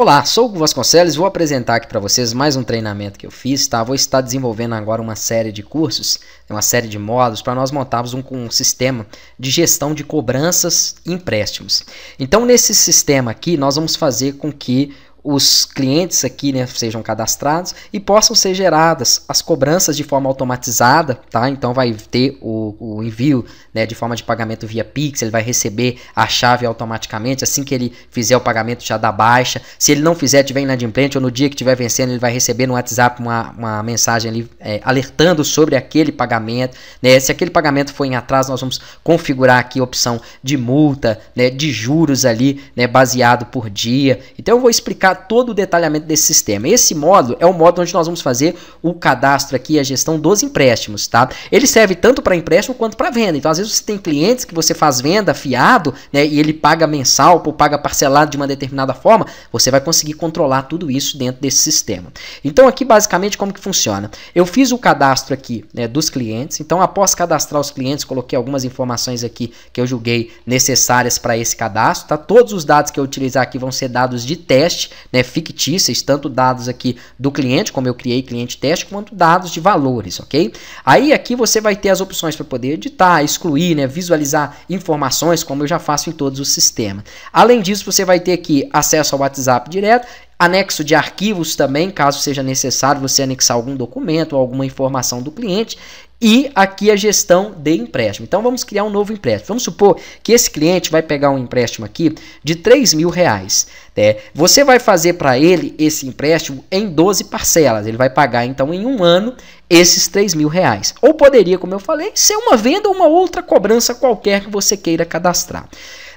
Olá, sou o Vasconcelos e vou apresentar aqui para vocês mais um treinamento que eu fiz, tá? Vou estar desenvolvendo agora uma série de cursos, uma série de módulos para nós montarmos um, um, sistema de gestão de cobranças e empréstimos. Então, nesse sistema aqui, nós vamos fazer com que os clientes aqui né, sejam cadastrados e possam ser geradas as cobranças de forma automatizada, tá? Então vai ter o, o envio né, de forma de pagamento via Pix, ele vai receber a chave automaticamente, assim que ele fizer o pagamento já dá baixa. Se ele não fizer, tiver inadimplente ou no dia que tiver vencendo, ele vai receber no WhatsApp uma, uma mensagem ali é, alertando sobre aquele pagamento. Né? Se aquele pagamento foi em atraso, nós vamos configurar aqui a opção de multa, né, de juros ali, né, baseado por dia. Então eu vou explicar todo o detalhamento desse sistema. Esse módulo é o módulo onde nós vamos fazer o cadastro aqui, a gestão dos empréstimos, tá? Ele serve tanto para empréstimo quanto para venda. Então, às vezes você tem clientes que você faz venda fiado, né, e ele paga mensal ou paga parcelado de uma determinada forma, você vai conseguir controlar tudo isso dentro desse sistema. Então, aqui basicamente como que funciona? Eu fiz o cadastro aqui, né, dos clientes. Então, após cadastrar os clientes, coloquei algumas informações aqui que eu julguei necessárias para esse cadastro, tá? Todos os dados que eu utilizar aqui vão ser dados de teste, né, fictícias, tanto dados aqui do cliente, como eu criei cliente teste, quanto dados de valores, ok? Aí aqui você vai ter as opções para poder editar, excluir, né, visualizar informações, como eu já faço em todos os sistemas. Além disso, você vai ter aqui acesso ao WhatsApp direto anexo de arquivos também, caso seja necessário você anexar algum documento ou alguma informação do cliente, e aqui a gestão de empréstimo. Então vamos criar um novo empréstimo. Vamos supor que esse cliente vai pegar um empréstimo aqui de 3 mil reais. Né? Você vai fazer para ele esse empréstimo em 12 parcelas. Ele vai pagar então em um ano esses 3 mil reais. Ou poderia, como eu falei, ser uma venda ou uma outra cobrança qualquer que você queira cadastrar.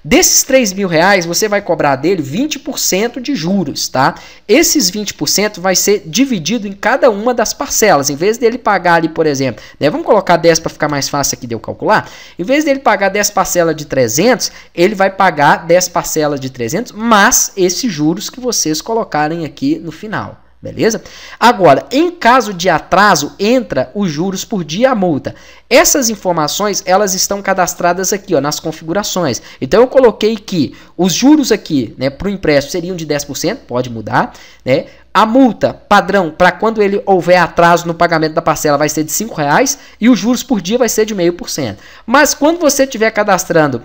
Desses 3 mil reais, você vai cobrar dele 20% de juros, tá? Esses 20% vai ser dividido em cada uma das parcelas. Em vez dele pagar ali, por exemplo, né? vamos colocar 10 para ficar mais fácil aqui de eu calcular. Em vez dele pagar 10 parcelas de 300, ele vai pagar 10 parcelas de 300 mais esses juros que vocês colocarem aqui no final. Beleza? Agora, em caso de atraso, entra os juros por dia a multa. Essas informações, elas estão cadastradas aqui, ó, nas configurações. Então, eu coloquei que os juros aqui, né, para o empréstimo seriam de 10%, pode mudar, né? A multa padrão para quando ele houver atraso no pagamento da parcela vai ser de R$ reais e os juros por dia vai ser de 0,5%. Mas quando você estiver cadastrando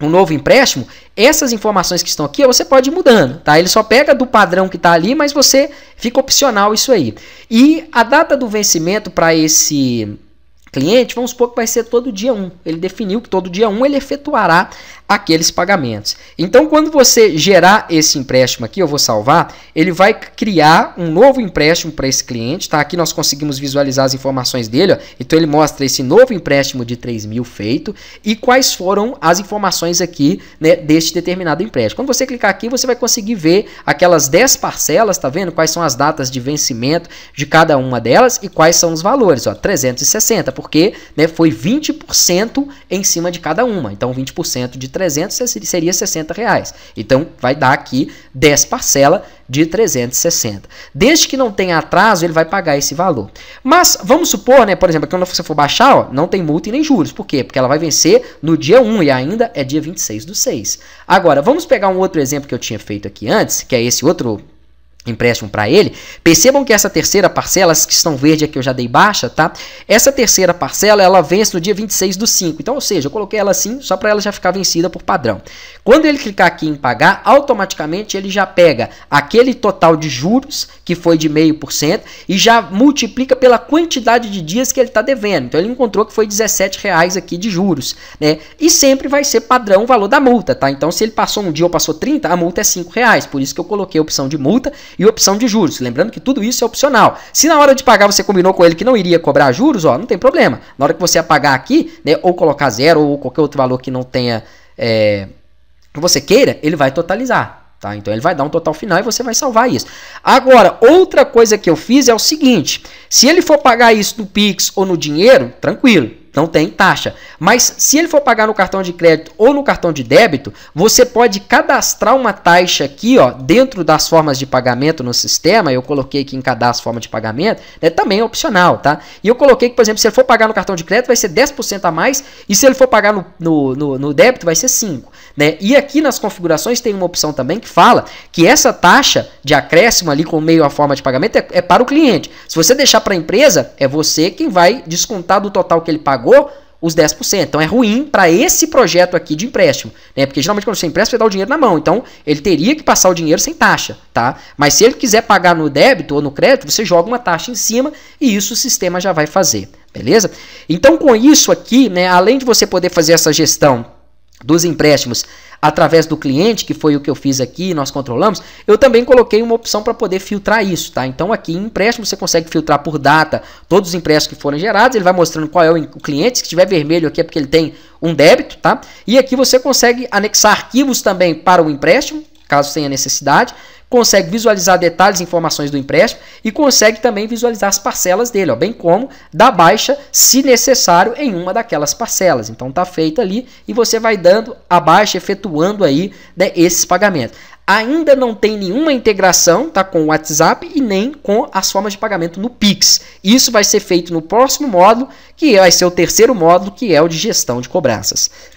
um novo empréstimo, essas informações que estão aqui você pode ir mudando, tá? Ele só pega do padrão que está ali, mas você fica opcional isso aí. E a data do vencimento para esse cliente, vamos supor que vai ser todo dia 1. Ele definiu que todo dia 1 ele efetuará aqueles pagamentos. Então, quando você gerar esse empréstimo aqui, eu vou salvar, ele vai criar um novo empréstimo para esse cliente, tá? Aqui nós conseguimos visualizar as informações dele, ó. então ele mostra esse novo empréstimo de 3 mil feito e quais foram as informações aqui, né, deste determinado empréstimo. Quando você clicar aqui, você vai conseguir ver aquelas 10 parcelas, tá vendo? Quais são as datas de vencimento de cada uma delas e quais são os valores, ó, 360 por porque né, foi 20% em cima de cada uma. Então, 20% de 300 seria 60 reais. Então, vai dar aqui 10 parcelas de 360. Desde que não tenha atraso, ele vai pagar esse valor. Mas vamos supor, né, por exemplo, que quando você for baixar, ó, não tem multa e nem juros. Por quê? Porque ela vai vencer no dia 1 e ainda é dia 26 do 6. Agora, vamos pegar um outro exemplo que eu tinha feito aqui antes, que é esse outro empréstimo para ele, percebam que essa terceira parcela, as que estão verde aqui eu já dei baixa, tá? Essa terceira parcela, ela vence no dia 26 do 5. Então, ou seja, eu coloquei ela assim, só para ela já ficar vencida por padrão. Quando ele clicar aqui em pagar, automaticamente ele já pega aquele total de juros, que foi de 0,5%, e já multiplica pela quantidade de dias que ele está devendo. Então, ele encontrou que foi R$17,00 aqui de juros, né? E sempre vai ser padrão o valor da multa, tá? Então, se ele passou um dia ou passou 30, a multa é R$5,00. Por isso que eu coloquei a opção de multa e opção de juros. Lembrando que tudo isso é opcional. Se na hora de pagar você combinou com ele que não iria cobrar juros, ó, não tem problema. Na hora que você apagar aqui, né, ou colocar zero ou qualquer outro valor que não tenha é, que você queira, ele vai totalizar. Tá? Então ele vai dar um total final e você vai salvar isso. Agora, outra coisa que eu fiz é o seguinte: se ele for pagar isso no Pix ou no dinheiro, tranquilo não tem taxa. Mas se ele for pagar no cartão de crédito ou no cartão de débito, você pode cadastrar uma taxa aqui, ó, dentro das formas de pagamento no sistema. Eu coloquei aqui em cadastro forma de pagamento, né, também é opcional, tá? E eu coloquei que, por exemplo, se ele for pagar no cartão de crédito, vai ser 10% a mais, e se ele for pagar no, no, no, no débito, vai ser 5%. Né? E aqui nas configurações tem uma opção também que fala que essa taxa de acréscimo ali com meio a forma de pagamento é, é para o cliente. Se você deixar para a empresa, é você quem vai descontar do total que ele pagou os 10%. Então é ruim para esse projeto aqui de empréstimo, né? Porque geralmente quando você empresta, você dá o dinheiro na mão. Então ele teria que passar o dinheiro sem taxa, tá? Mas se ele quiser pagar no débito ou no crédito, você joga uma taxa em cima e isso o sistema já vai fazer, beleza? Então com isso aqui, né, além de você poder fazer essa gestão dos empréstimos através do cliente, que foi o que eu fiz aqui, nós controlamos, eu também coloquei uma opção para poder filtrar isso, tá? Então aqui em empréstimo você consegue filtrar por data todos os empréstimos que foram gerados, ele vai mostrando qual é o cliente, se tiver vermelho aqui é porque ele tem um débito, tá? E aqui você consegue anexar arquivos também para o empréstimo, caso tenha necessidade consegue visualizar detalhes e informações do empréstimo e consegue também visualizar as parcelas dele, ó, bem como da baixa, se necessário, em uma daquelas parcelas. Então tá feito ali e você vai dando a baixa, efetuando aí né, esses pagamentos ainda não tem nenhuma integração tá, com o WhatsApp e nem com as formas de pagamento no Pix. Isso vai ser feito no próximo módulo, que vai ser o terceiro módulo, que é o de gestão de cobranças.